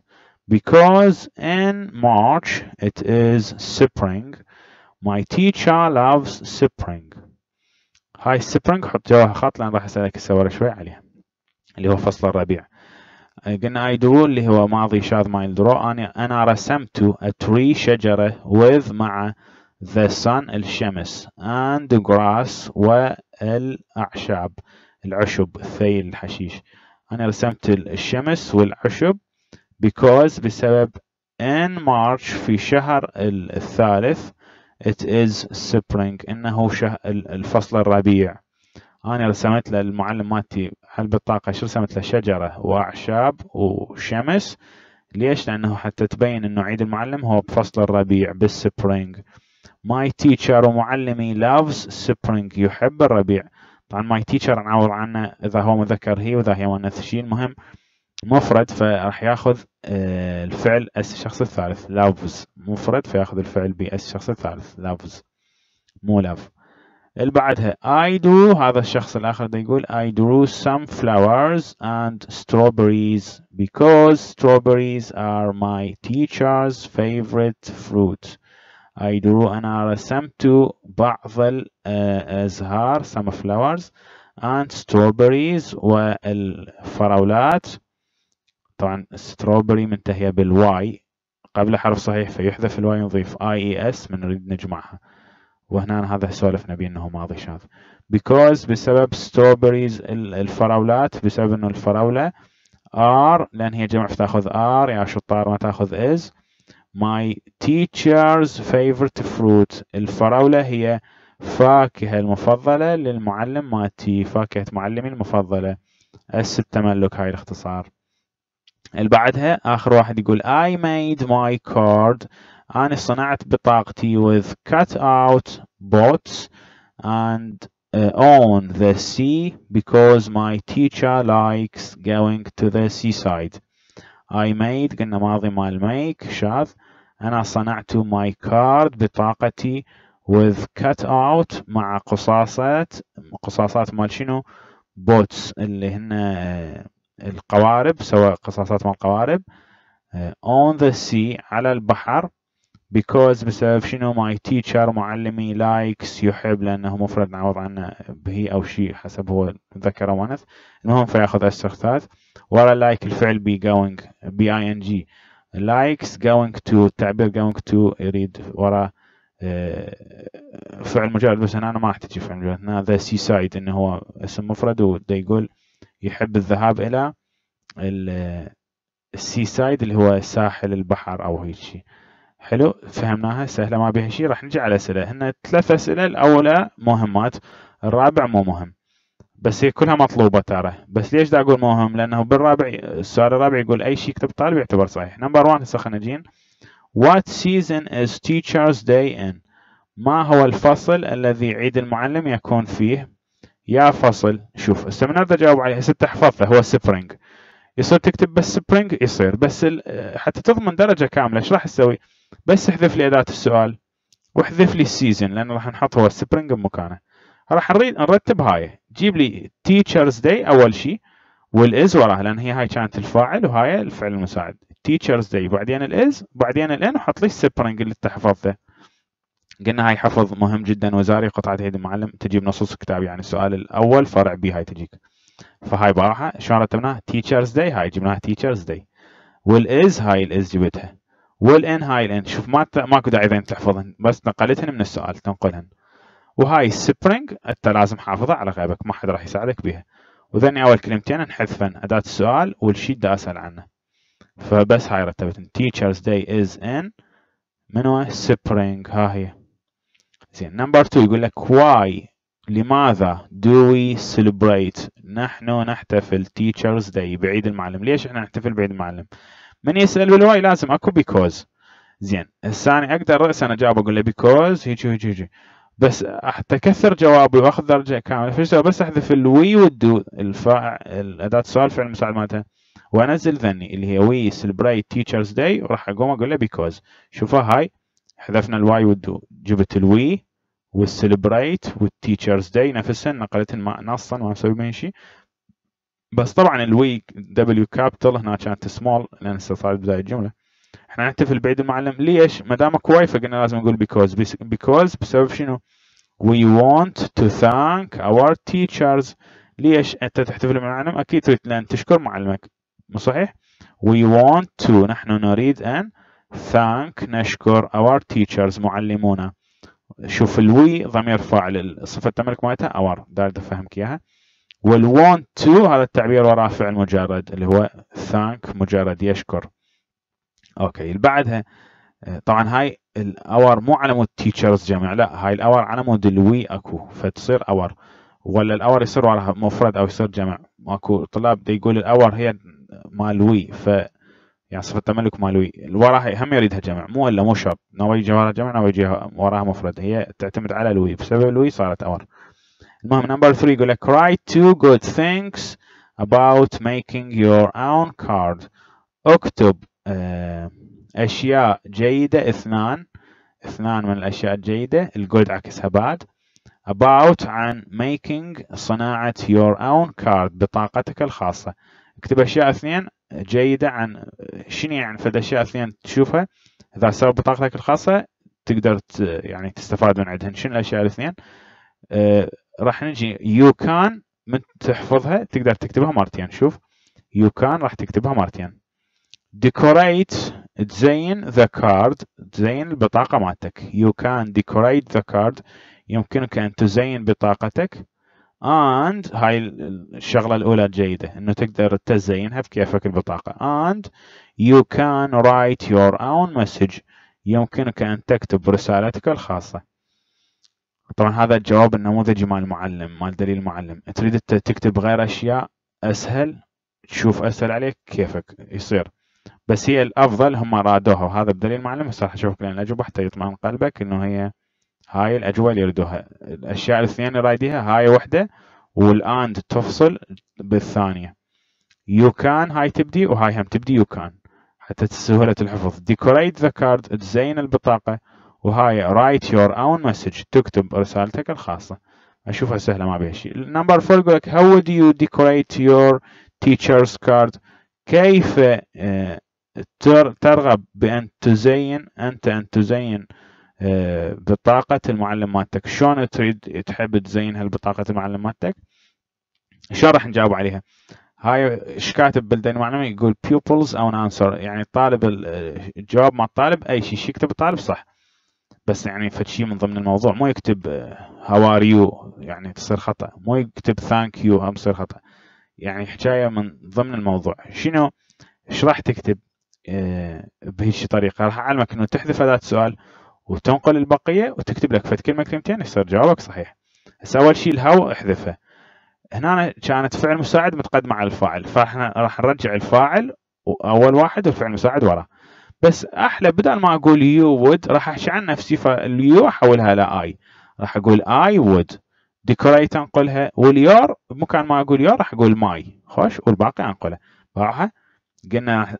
because in March it is spring. My teacher loves spring. هاي السبرنج حط جواها خط لان راح اسالك ورا شوي عليها اللي هو فصل الربيع قلنا اي درو اللي هو ماضي شاذ مايل درو انا انا رسمت تري شجره وذ مع the sun الشمس and grass والاعشاب العشب الثيل الحشيش انا رسمت الشمس والعشب because بسبب ان مارش في شهر الثالث it is spring انه شه الفصل الربيع انا رسمت له المعلم مالتي على شو رسمت له شجره واعشاب وشمس ليش لانه حتى تبين انه عيد المعلم هو بفصل الربيع بالسبرينج ماي تيتشر ومعلمي لافز spring. يحب الربيع طبعا ماي تيتشر نعوض عنه اذا هو مذكر هي واذا هي مؤنث شي المهم مفرد فراح ياخذ آه، الفعل اس الشخص الثالث لافز مفرد فياخذ الفعل بي اس الشخص الثالث لافز مو لاف اللي بعدها اي دو هذا الشخص الآخر ده يقول اي درو سم فلاورز اند strawberries because strawberries ار ماي teacher's فيفورت فروت اي درو أنا رسمت بعض الأزهار سم فلاورز اند strawberries والفراولات طبعا ستروبري منتهية بالواي قبل حرف صحيح فيحذف الواي ونضيف اي اي e اس من نريد نجمعها وهنا هذا سولف نبي انه ماضي شاذ because بسبب strawberries الفراولات بسبب انه الفراولة ار لان هي جمع فتاخذ ار يا شطار ما تاخذ از my teacher's favorite fruit الفراولة هي فاكهة المفضلة للمعلم مالتي فاكهة معلمي المفضلة الست تملك هاي الاختصار اللي بعدها اخر واحد يقول I made my card انا صنعت بطاقتي with cut out boats and uh, on the sea because my teacher likes going to the seaside I made قلنا ماضي مال make شاذ انا صنعت my card بطاقتي with cut out مع قصاصات قصاصات مال شنو bots اللي هن القوارب سواء قصاصات من القوارب آه، on the sea على البحر because بسبب شنو my teacher معلمي likes يحب لأنه مفرد نعوض عنه به أو شيء حسب هو ذكر وانث المهم فياخذ استخفاف ورا لايك الفعل be going b i n g likes going to التعبير going to يريد ورا آه، فعل مجرد بس هنا أنا ما راح تجي فعل مجرد هنا ذا سي سايد إنه هو اسم مفرد وده يقول يحب الذهاب إلى السي سايد اللي هو ساحل البحر أو هيك شيء حلو فهمناها سهلة ما بها شيء راح نجي على أسئلة هن ثلاث أسئلة الأولى مهمات الرابع مو مهم بس هي كلها مطلوبة ترى بس ليش دا أقول مهم لأنه بالرابع السؤال الرابع يقول أي شيء يكتب طالب يعتبر صحيح نمبر 1 هسه خلينا نجين وات سيزون از تيشرز داي ان ما هو الفصل الذي عيد المعلم يكون فيه يا فصل شوف السيمينار ده جاوب عليها ست احفظته هو سبرينج يصير تكتب بس سبرينج يصير بس حتى تضمن درجة كاملة ايش راح تسوي؟ بس احذف لي أداة السؤال واحذف لي السيزون لأن راح نحط هو السبرينج بمكانه راح نرتب هاي جيب لي تيتشرز داي أول شيء والاز وراها لأن هي هاي كانت الفاعل وهاي الفعل المساعد تيتشرز داي بعدين الاز بعدين الان وحط لي السبرينج اللي تحفظته قلنا هاي حفظ مهم جدا وزاري قطعة عيد المعلم تجيب نصوص كتاب يعني السؤال الأول فرع بي هاي تجيك فهاي براحة شلون رتبناها تيتشرز داي هاي جبناها تيتشرز داي والإز هاي الإز جبتها والإن هاي الإن شوف ما ت... ماكو داعي إذا تحفظهن بس نقلتهن من السؤال تنقلهن وهاي السبرينج انت لازم حافظها على غيبك ما حد راح يساعدك بها وذني اول كلمتين نحذفن اداة السؤال والشيء دا اسال عنه فبس هاي تيتشرز teachers day is in منو سبرينج ها هي زين نمبر 2 يقول لك why لماذا do we celebrate نحن نحتفل teachers day بعيد المعلم ليش احنا نحتفل بعيد المعلم من يسأل بالواي لازم اكو because زين الثاني اقدر رأسا اجاوب اقول له because هيجي هيجي هيجي بس حتى كثر جوابي واخذ درجه كامله فايش بس احذف الوي والدو الفاع اداه السؤال فعل المساعد مالته وانزل ذني اللي هي وي سيلبريت تيشرز داي وراح اقوم اقول له بيكوز شوفوا هاي حذفنا الواي والدو جبت الوي والسليبريت والتيتشرز داي نفسها نقلت نصا ما مسوي بين شيء بس طبعا الوي دبليو كابيتال هنا كانت سمول لان هسه صارت بدايه الجمله احنا نحتفل بعيد المعلم ليش؟ ما دام اكو قلنا فقلنا لازم نقول بيكوز بيكوز بسبب شنو؟ وي want تو ثانك اور تيتشرز ليش انت تحتفل بالمعلم؟ اكيد تريد لان تشكر معلمك مو صحيح؟ وي want تو نحن نريد ان ثانك نشكر اور تيتشرز معلمونا شوف الوي ضمير فاعل صفة تملك مالتها اور دار افهمك اياها والوان تو هذا التعبير وراه فعل مجرد اللي هو ثانك مجرد يشكر اوكي اللي بعدها آه، طبعا هاي الاور مو على مود تيتشرز جمع لا هاي الاور على مود الوي اكو فتصير اور ولا الاور يصير وراها مفرد او يصير جمع ماكو طلاب يقول الاور هي مال وي ف يعني صفة تملك مالوي وراها هم يريدها جمع مو الا مو شرط نوى يجي وراها جمع نوى يجي وراها مفرد هي تعتمد على لوي بسبب لوي صارت اور المهم نمبر 3 يقول لك write two good things about making your own card اكتب آه، اشياء جيدة اثنان اثنان من الاشياء الجيدة الجود عكسها باد about عن making صناعة your own card بطاقتك الخاصة اكتب اشياء اثنين جيدة عن شنو يعني فد اللي اثنين تشوفها إذا سوى بطاقتك الخاصة تقدر يعني تستفاد من عندهن شنو الأشياء الاثنين آه، راح نجي يو كان من تحفظها تقدر تكتبها مرتين شوف يو كان راح تكتبها مرتين ديكوريت تزين ذا كارد تزين البطاقة مالتك يو كان ديكوريت ذا كارد يمكنك أن تزين بطاقتك and هاي الشغلة الأولى الجيدة إنه تقدر تزينها بكيفك البطاقة and you can write your own message يمكنك أن تكتب رسالتك الخاصة طبعا هذا الجواب النموذجي مال المعلم مال دليل المعلم تريد تكتب غير أشياء أسهل تشوف أسهل عليك كيفك يصير بس هي الأفضل هم رادوها وهذا بدليل المعلم هسه راح أشوفك لأن الأجوبة حتى يطمئن قلبك إنه هي هاي الأجواء اللي يردوها الأشياء الاثنين اللي رايديها هاي وحدة والآن تفصل بالثانية يو كان هاي تبدي وهاي هم تبدي يو كان حتى سهولة الحفظ ديكوريت ذا كارد تزين البطاقة وهاي رايت يور اون مسج تكتب رسالتك الخاصة أشوفها سهلة ما بها شيء نمبر فور يقول لك هاو دو يو ديكوريت يور تيشرز كارد كيف آه، ترغب بأن تزين أنت أن تزين آه، بطاقة المعلم مالتك شلون تريد تحب تزين هالبطاقة المعلم مالتك شلون راح نجاوب عليها هاي ايش كاتب بالدنيا معلم يقول pupils او answer يعني الطالب الجواب آه، مال الطالب اي شيء شي يكتب الطالب صح بس يعني فد شيء من ضمن الموضوع مو يكتب ار آه، يو يعني تصير خطا مو يكتب ثانك يو هم تصير خطا يعني حكايه من ضمن الموضوع شنو ايش راح تكتب بهيش طريقه راح اعلمك انه تحذف هذا السؤال وتنقل البقيه وتكتب لك فد كلمه كلمتين يصير جوابك صحيح هسه اول شيء الهاو احذفها هنا كانت فعل مساعد متقدمه على الفاعل فاحنا راح نرجع الفاعل اول واحد والفعل المساعد وراه بس احلى بدل ما اقول يو وود راح احشي عن نفسي فاليو احولها اي راح اقول اي وود ديكوريت انقلها واليور بمكان ما اقول يور راح اقول ماي خوش والباقي انقله باعها قلنا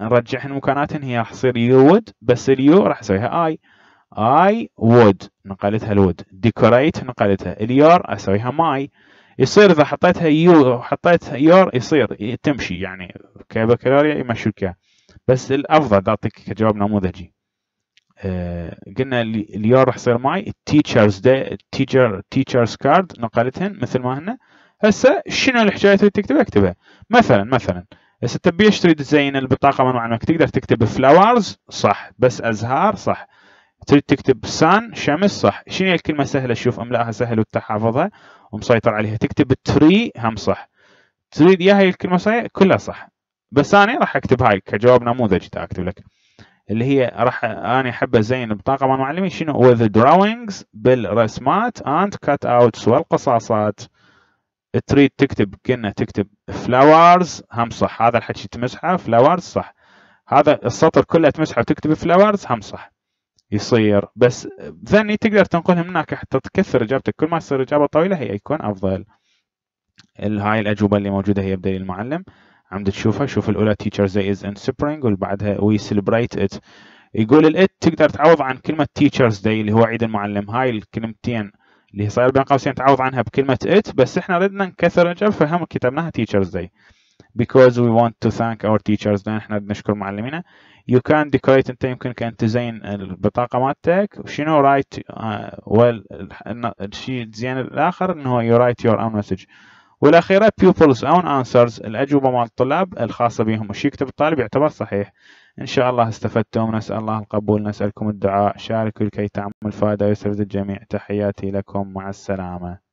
نرجعهن المكانات هي راح تصير يو وود بس اليو راح اسويها اي I would نقلتها الود decorate نقلتها اليور اسويها my يصير اذا حطيتها يو وحطيت يور يصير إيه، تمشي يعني كبكالوريا يمشوك بس الافضل اعطيك كجواب نموذجي آه قلنا اليور راح يصير معي التيتشرز داي التيتشر تيتشرز كارد نقلتهن مثل ما هن هسه شنو الحكايه تريد تكتبها اكتبها مثلا مثلا هسه تبي تريد تزين البطاقه من المعلومات تقدر تكتب فلاورز صح بس ازهار صح تريد تكتب سان شمس صح شنو الكلمه سهله شوف املاها سهل وانت حافظها ومسيطر عليها تكتب تري هم صح تريد يا هي الكلمه صحيح كلها صح بس انا راح اكتب هاي كجواب نموذجي اكتب لك اللي هي راح انا احب ازين بطاقه مال معلمي شنو وذ drawings بالرسمات اند كات اوتس والقصاصات تريد تكتب كنا تكتب flowers هم صح هذا الحكي تمسحه فلاورز صح هذا السطر كله تمسحه وتكتب فلاورز هم صح يصير بس ذني تقدر تنقلهم هناك حتى تكثر اجابتك كل ما تصير اجابه طويله هي يكون افضل هاي الاجوبه اللي موجوده هي بدليل المعلم عم تشوفها شوف الاولى teachers day is in spring واللي بعدها we celebrate it يقول الات تقدر تعوض عن كلمه teachers day اللي هو عيد المعلم هاي الكلمتين اللي صاير بين قوسين تعوض عنها بكلمه ات بس احنا ردنا نكثر الاجابه فهم كتبناها teachers day because we want to thank our teachers احنا نشكر معلمينا يو كان ديكوريت انت يمكنك ان تزين البطاقه مالتك وشنو رايت آه، ويل الشيء الزين الاخر انه يو رايت يور اون مسج والاخيره pupils own answers الاجوبه مال الطلاب الخاصه بهم وش يكتب الطالب يعتبر صحيح ان شاء الله استفدتم نسال الله القبول نسالكم الدعاء شاركوا لكي تعمل فائده ويسرد الجميع تحياتي لكم مع السلامه